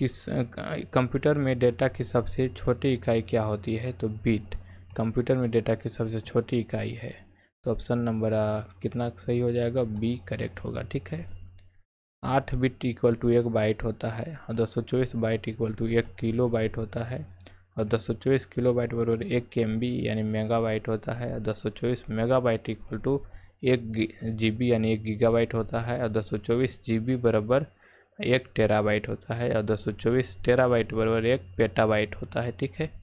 किस कंप्यूटर में डेटा की सबसे छोटी इकाई क्या होती है तो बिट कंप्यूटर में डेटा की सबसे छोटी इकाई है तो ऑप्शन नंबर कितना सही हो जाएगा बी करेक्ट होगा ठीक है आठ बिट इक्वल टू एक बाइट होता है और दो सौ चौबीस बाइट इक्वल टू एक किलो बाइट होता है और दस सौ चौबीस किलो बाइट बरबर एक के एम बी यानी मेगा बाइट होता है और दो सौ चौबीस मेगा बाइट इक्वल टू एक जी बी यानी एक गीगा बाइट होता है और दो सौ चौबीस जी बी बराबर एक टेराबाइट होता है और दो सौ चौबीस टेराबाइट बराबर एक पेटाबाइट होता है ठीक है